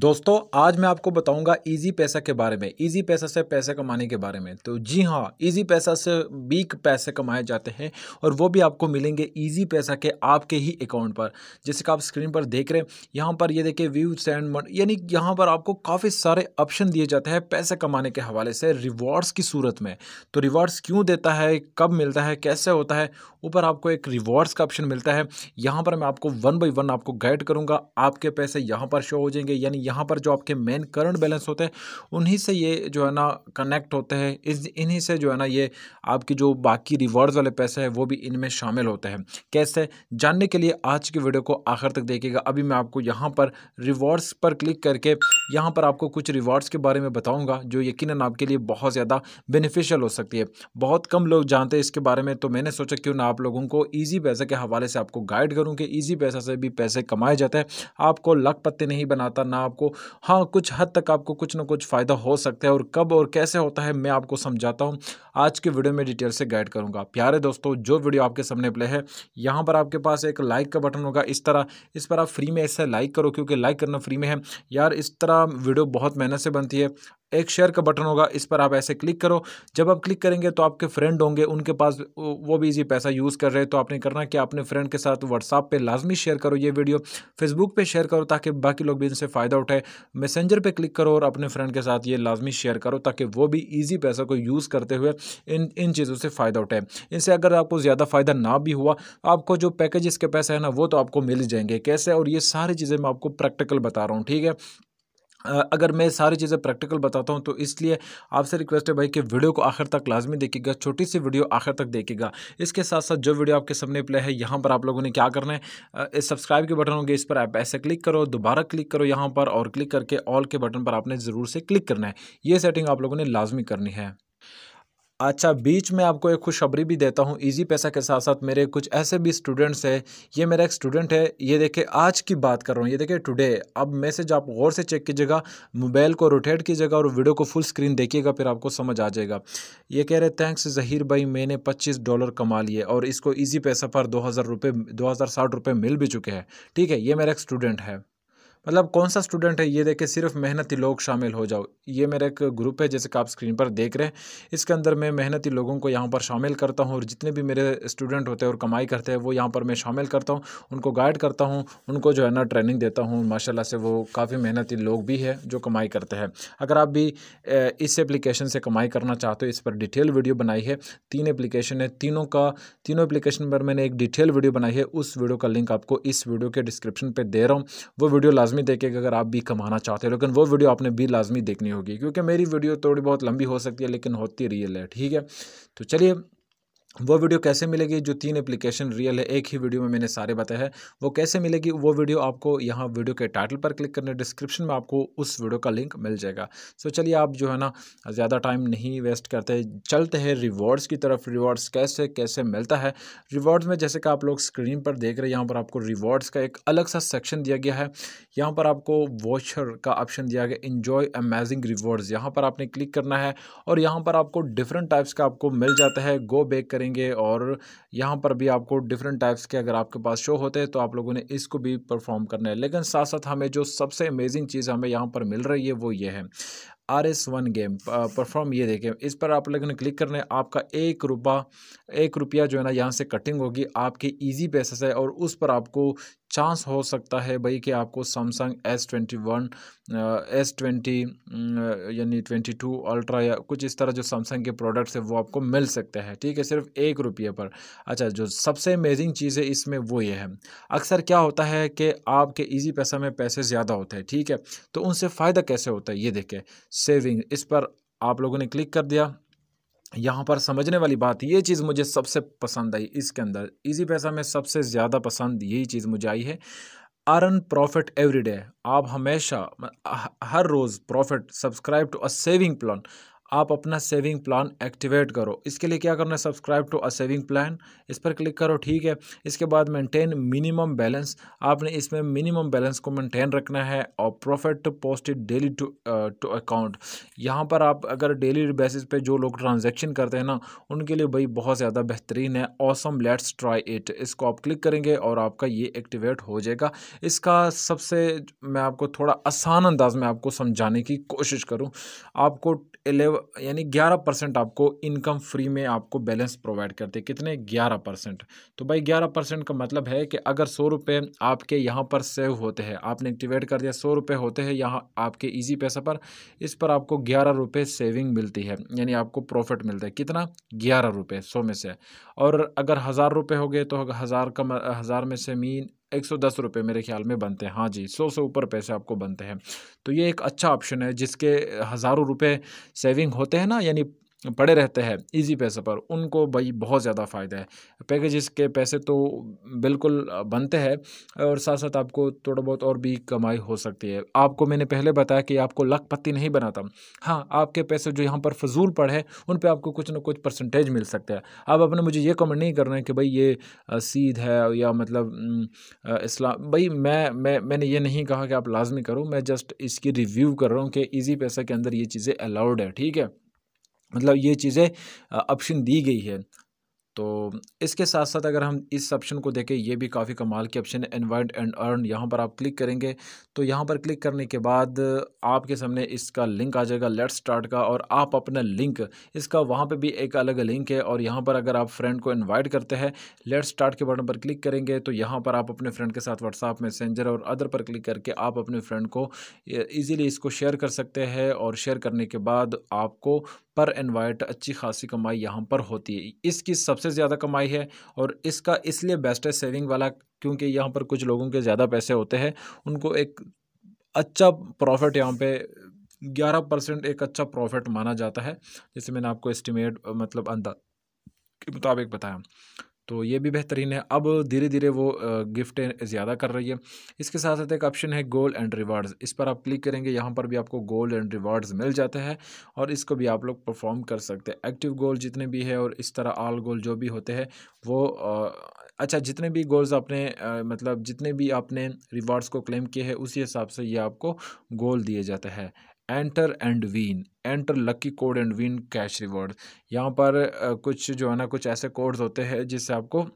दोस्तों आज मैं आपको बताऊंगा इजी पैसा के बारे में इजी पैसा से पैसे कमाने के बारे में तो जी हाँ इजी पैसा से बीक पैसे कमाए जाते हैं और वो भी आपको मिलेंगे इजी पैसा के आपके ही अकाउंट पर जैसे कि आप स्क्रीन पर देख रहे हैं यहाँ पर ये यह देखिए व्यू सेंड मन यानी यहाँ पर आपको काफ़ी सारे ऑप्शन दिए जाते हैं पैसे कमाने के हवाले से रिवॉर्ड्स की सूरत में तो रिवॉर्ड्स क्यों देता है कब मिलता है कैसे होता है ऊपर आपको एक रिवॉर्ड्स का ऑप्शन मिलता है यहाँ पर मैं आपको वन बाई वन आपको गाइड करूँगा आपके पैसे यहाँ पर शो हो जाएंगे यानी यहाँ पर जो आपके मेन करंट बैलेंस होते हैं उन्हीं से ये जो है ना कनेक्ट होते हैं इस इन्हीं से जो है ना ये आपकी जो बाकी रिवॉर्ड्स वाले पैसे हैं वो भी इनमें शामिल होते हैं कैसे जानने के लिए आज की वीडियो को आखिर तक देखिएगा अभी मैं आपको यहाँ पर रिवॉर्ड्स पर क्लिक करके यहाँ पर आपको कुछ रिवॉर्ड्स के बारे में बताऊँगा जो यकीन आपके लिए बहुत ज़्यादा बेनिफिशियल हो सकती है बहुत कम लोग जानते हैं इसके बारे में तो मैंने सोचा क्यों ना आप लोगों को ईजी पैसे के हवाले से आपको गाइड करूँ कि ईजी पैसा से भी पैसे कमाए जाते हैं आपको लक पत्ते नहीं बनाता ना आपको हाँ कुछ हद तक आपको कुछ ना कुछ फ़ायदा हो सकता है और कब और कैसे होता है मैं आपको समझाता हूँ आज के वीडियो में डिटेल से गाइड करूँगा प्यारे दोस्तों जो वीडियो आपके सामने प्ले है यहाँ पर आपके पास एक लाइक का बटन होगा इस तरह इस पर आप फ्री में ऐसे लाइक करो क्योंकि लाइक करना फ्री में है यार इस तरह वीडियो बहुत मेहनत से बनती है एक शेयर का बटन होगा इस पर आप ऐसे क्लिक करो जब आप क्लिक करेंगे तो आपके फ्रेंड होंगे उनके पास वो भी इजी पैसा यूज़ कर रहे हैं तो आपने करना कि अपने फ्रेंड के साथ व्हाट्सअप पे लाजमी शेयर करो ये वीडियो फेसबुक पे शेयर करो ताकि बाकी लोग भी इनसे फ़ायदा उठाए मैसेंजर पे क्लिक करो और अपने फ्रेंड के साथ ये लाजमी शेयर करो ताकि वो भी ईजी पैसा को यूज़ करते हुए इन इन चीज़ों से फ़ायदा उठाएं इनसे अगर आपको ज़्यादा फ़ायदा ना भी हुआ आपको जो पैकेजेस के पैसे हैं ना वो तो आपको मिल जाएंगे कैसे और ये सारी चीज़ें मैं आपको प्रैक्टिकल बता रहा हूँ ठीक है अगर मैं सारी चीज़ें प्रैक्टिकल बताता हूँ तो इसलिए आपसे रिक्वेस्ट है भाई कि वीडियो को आखिर तक लाजमी देखिएगा छोटी सी वीडियो आखिर तक देखिएगा इसके साथ साथ जो वीडियो आपके सामने प्ले है यहाँ पर आप लोगों ने क्या करना है सब्सक्राइब के बटन होंगे इस पर आप ऐसे क्लिक करो दोबारा क्लिक करो यहाँ पर और क्लिक करके ऑल के बटन पर आपने ज़रूर से क्लिक करना है ये सेटिंग आप लोगों ने लाजमी करनी है अच्छा बीच में आपको एक खुशखबरी भी देता हूँ इजी पैसा के साथ साथ मेरे कुछ ऐसे भी स्टूडेंट्स हैं ये मेरा एक स्टूडेंट है ये देखे आज की बात कर रहा हूँ ये देखे टुडे अब मैसेज आप गौर से चेक कीजिएगा मोबाइल को रोटेट कीजिएगा और वीडियो को फुल स्क्रीन देखिएगा फिर आपको समझ आ जाएगा ये कह रहे थैंक्स जहीर भाई मैंने पच्चीस डॉलर कमा लिए और इसको ईजी पैसा पर दो हज़ार रुपये दो हज़ार साठ रुपये मिल भी चुके हैं ठीक है ये मेरा एक स्टूडेंट है मतलब कौन सा स्टूडेंट है ये देखे सिर्फ मेहनती लोग शामिल हो जाओ ये मेरा एक ग्रुप है जैसे कि आप स्क्रीन पर देख रहे हैं इसके अंदर मैं मेहनती लोगों को यहाँ पर शामिल करता हूँ और जितने भी मेरे स्टूडेंट होते हैं और कमाई करते हैं वो यहाँ पर मैं शामिल करता हूँ उनको गाइड करता हूँ उनको जो है ना ट्रेनिंग देता हूँ माशाला से वो काफ़ी मेहनती लोग भी है जो कमाई करते हैं अगर आप भी इस एप्लीकेशन से कमाई करना चाहते हो इस पर डिटेल वीडियो बनाई है तीन एप्लीकेशन है तीनों का तीनों एप्लीकेशन पर मैंने एक डिटेल वीडियो बनाई है उस वीडियो का लिंक आपको इस वीडियो के डिस्क्रिप्शन पर दे रहा हूँ वो वीडियो लाजम लाजमी देखेगा अगर आप भी कमाना चाहते हो लेकिन वो वीडियो आपने भी लाजमी देखनी होगी क्योंकि मेरी वीडियो थोड़ी बहुत लंबी हो सकती है लेकिन होती रियल है ठीक है तो चलिए वो वीडियो कैसे मिलेगी जो तीन एप्लीकेशन रियल है एक ही वीडियो में मैंने सारे बताए हैं वो कैसे मिलेगी वो वीडियो आपको यहाँ वीडियो के टाइटल पर क्लिक करने डिस्क्रिप्शन में आपको उस वीडियो का लिंक मिल जाएगा सो चलिए आप जो है ना ज़्यादा टाइम नहीं वेस्ट करते चलते हैं रिवॉर्ड्स की तरफ रिवॉर्ड्स कैसे कैसे मिलता है रिवॉर्ड्स में जैसे कि आप लोग स्क्रीन पर देख रहे हैं यहाँ पर आपको रिवॉर्ड्स का एक अलग सा सेक्शन दिया गया है यहाँ पर आपको वॉचर का ऑप्शन दिया गया इन्जॉय अमेजिंग रिवॉर्ड्स यहाँ पर आपने क्लिक करना है और यहाँ पर आपको डिफरेंट टाइप्स का आपको मिल जाता है गो बेक करेंगे और यहाँ पर भी आपको डिफरेंट टाइप्स के अगर आपके पास शो होते हैं तो आप लोगों ने इसको भी परफॉर्म करना है लेकिन साथ साथ हमें जो सबसे अमेजिंग चीज़ हमें यहाँ पर मिल रही है वो ये है R S one game perform ये देखें इस पर आप लोगों ने क्लिक करना है आपका एक रुपया एक रुपया जो है ना यहाँ से कटिंग होगी आपके इजी पैसे से और उस पर आपको चांस हो सकता है भाई कि आपको Samsung S twenty one S twenty यानी ट्वेंटी टू अल्ट्रा या कुछ इस तरह जो सैमसंग के प्रोडक्ट्स हैं वो आपको मिल सकते हैं ठीक है सिर्फ एक रुपये पर अच्छा जो सबसे अमेजिंग चीज़ है इसमें वो ये है अक्सर क्या होता है कि आपके ईजी पैसा में पैसे ज़्यादा होते हैं ठीक है तो उनसे फ़ायदा कैसे होता है ये देखें सेविंग इस पर आप लोगों ने क्लिक कर दिया यहाँ पर समझने वाली बात ये चीज़ मुझे सबसे पसंद आई इसके अंदर इसी पैसा में सबसे ज़्यादा पसंद यही चीज़ मुझे आई है अर्न प्रॉफिट एवरी डे आप हमेशा हर रोज़ profit subscribe to a saving plan आप अपना सेविंग प्लान एक्टिवेट करो इसके लिए क्या करना है subscribe to a saving plan इस पर क्लिक करो ठीक है इसके बाद मेंटेन मिनिमम बैलेंस आपने इसमें मिनिमम बैलेंस को मेंटेन रखना है और profit it daily to to account यहाँ पर आप अगर डेली बेसिस पे जो लोग ट्रांजेक्शन करते हैं ना उनके लिए भाई बहुत ज़्यादा बेहतरीन है ऑसम लेट्स ट्राई इट इसको आप क्लिक करेंगे और आपका ये एक्टिवेट हो जाएगा इसका सबसे मैं आपको थोड़ा आसान अंदाज में आपको समझाने की कोशिश करूँ आपको एलेवन यानी ग्यारह परसेंट आपको इनकम फ्री में आपको बैलेंस प्रोवाइड करते हैं कितने ग्यारह परसेंट तो भाई ग्यारह परसेंट का मतलब है कि अगर सौ रुपये आपके यहाँ पर सेव होते हैं आपने एक्टिवेट कर दिया सौ रुपये होते हैं यहाँ आपके इजी पैसा पर इस पर आपको ग्यारह रुपये सेविंग मिलती है यानी आपको प्रॉफिट मिलता है कितना ग्यारह रुपये सौ में से और अगर हज़ार रुपये हो गए तो हज़ार का हज़ार में से मीन एक सौ दस रुपये मेरे ख्याल में बनते हैं हाँ जी सौ से ऊपर पैसे आपको बनते हैं तो ये एक अच्छा ऑप्शन है जिसके हज़ारों रुपये सेविंग होते हैं ना यानी पड़े रहते हैं इजी पैसे पर उनको भाई बहुत ज़्यादा फ़ायदा है पैकेजेस के पैसे तो बिल्कुल बनते हैं और साथ साथ आपको थोड़ा बहुत और भी कमाई हो सकती है आपको मैंने पहले बताया कि आपको लक पत्ती नहीं बनाता हाँ आपके पैसे जो यहाँ पर फजूल पड़े उन पर आपको कुछ ना कुछ परसेंटेज मिल सकता है अब अपने मुझे ये कमेंट नहीं करना है कि भाई ये सीध है या मतलब इस्लाम भाई मैं मैं मैंने ये नहीं कहा कि आप लाजमी करो मैं जस्ट इसकी रिव्यू कर रहा हूँ कि ईजी पैसा के अंदर ये चीज़ें अलाउड है ठीक है मतलब ये चीज़ें ऑप्शन दी गई है तो इसके साथ साथ अगर हम इस ऑप्शन को देखें ये भी काफ़ी कमाल के ऑप्शन है इन्वाइट एंड अर्न यहाँ पर आप क्लिक करेंगे तो यहाँ पर क्लिक करने के बाद आपके सामने इसका लिंक आ जाएगा लेट्स स्टार्ट का और आप अपना लिंक इसका वहाँ पे भी एक अलग लिंक है और यहाँ पर अगर आप फ्रेंड को इन्वाइट करते हैं लेट्स स्टार्ट के बटन पर क्लिक करेंगे तो यहाँ पर आप अपने फ्रेंड के साथ व्हाट्सअप मैसेंजर और अदर पर क्लिक करके आप अपने फ्रेंड को ईजिली इसको शेयर कर सकते हैं और शेयर करने के बाद आपको पर इन्वाइट अच्छी खासी कमाई यहाँ पर होती है इसकी सब सबसे ज़्यादा कमाई है और इसका इसलिए बेस्ट है सेविंग वाला क्योंकि यहाँ पर कुछ लोगों के ज़्यादा पैसे होते हैं उनको एक अच्छा प्रॉफिट यहाँ पे ग्यारह परसेंट एक अच्छा प्रॉफिट माना जाता है जैसे मैंने आपको एस्टिमेट मतलब अंदा के मुताबिक बताया तो ये भी बेहतरीन है अब धीरे धीरे वो गिफ्टें ज़्यादा कर रही है इसके साथ साथ एक ऑप्शन है गोल एंड रिवार्ड्स इस पर आप क्लिक करेंगे यहाँ पर भी आपको गोल एंड रिवार्ड्स मिल जाते हैं और इसको भी आप लोग परफॉर्म कर सकते हैं एक्टिव गोल जितने भी है और इस तरह आल गोल जो भी होते हैं वो आ, अच्छा जितने भी गोल्स आपने आ, मतलब जितने भी आपने रिवार्ड्स को क्लेम किए हैं उसी हिसाब से ये आपको गोल दिए जाते हैं enter and win enter lucky code and win cash reward यहाँ पर कुछ जो है ना कुछ ऐसे कोड्स होते हैं जिससे आपको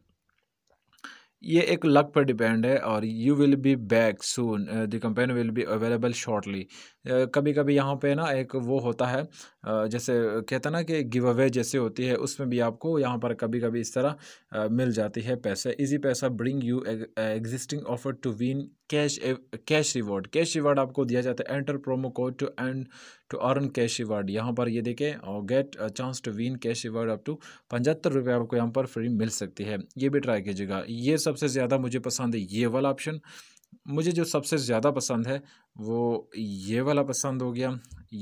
ये एक लक पर डिपेंड है और you will be back soon the campaign will be available shortly कभी कभी यहाँ पे ना एक वो होता है जैसे कहते ना कि गिव अवे जैसे होती है उसमें भी आपको यहाँ पर कभी कभी इस तरह मिल जाती है पैसे इजी पैसा bring you existing offer to win cash cash reward cash reward आपको दिया जाता है enter promo code to and to earn cash reward यहाँ पर ये देखें और get chance to win cash reward up to पचहत्तर रुपये आपको यहाँ पर फ्री मिल सकती है ये भी ट्राई कीजिएगा ये सब सबसे ज़्यादा मुझे पसंद है ये वाला ऑप्शन मुझे जो सबसे ज़्यादा पसंद है वो ये वाला पसंद हो गया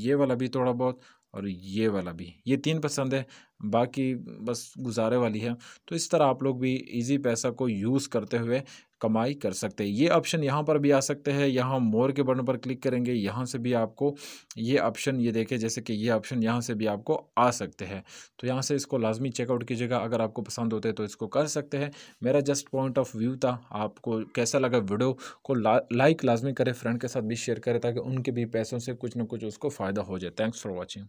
ये वाला भी थोड़ा बहुत और ये वाला भी ये तीन पसंद है बाकी बस गुजारे वाली है तो इस तरह आप लोग भी इजी पैसा को यूज़ करते हुए कमाई कर सकते हैं ये ऑप्शन यहाँ पर भी आ सकते हैं यहाँ मोर के बटन पर क्लिक करेंगे यहाँ से भी आपको ये ऑप्शन ये देखें जैसे कि ये ऑप्शन यहाँ से भी आपको आ सकते हैं तो यहाँ से इसको लाजमी चेकआउट कीजिएगा अगर आपको पसंद होते हैं तो इसको कर सकते हैं मेरा जस्ट पॉइंट ऑफ व्यू था आपको कैसा लगा वीडियो को ला, लाइक लाजमी करें फ्रेंड के साथ भी शेयर करें ताकि उनके भी पैसों से कुछ ना कुछ उसको फ़ायदा हो जाए थैंक्स फॉर वॉचिंग